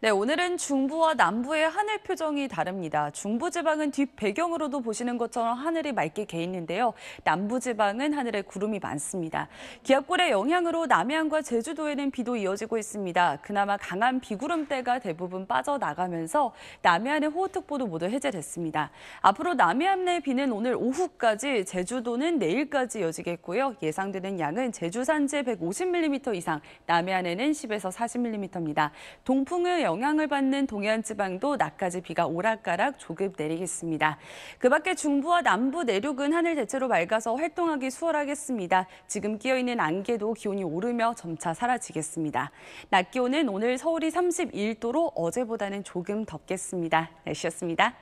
네, 오늘은 중부와 남부의 하늘 표정이 다릅니다. 중부 지방은 뒷 배경으로도 보시는 것처럼 하늘이 맑게 개 있는데요. 남부 지방은 하늘에 구름이 많습니다. 기압골의 영향으로 남해안과 제주도에는 비도 이어지고 있습니다. 그나마 강한 비구름대가 대부분 빠져나가면서 남해안의 호우특보도 모두 해제됐습니다. 앞으로 남해안 내 비는 오늘 오후까지, 제주도는 내일까지 이어지겠고요. 예상되는 양은 제주 산지 150mm 이상, 남해안에는 10에서 40mm입니다. 동풍의 영향을 받는 동해안 지방도 낮까지 비가 오락가락 조금 내리겠습니다. 그 밖에 중부와 남부 내륙은 하늘 대체로 맑아서 활동하기 수월하겠습니다. 지금 끼어있는 안개도 기온이 오르며 점차 사라지겠습니다. 낮 기온은 오늘 서울이 31도로 어제보다는 조금 덥겠습니다. 날씨였습니다.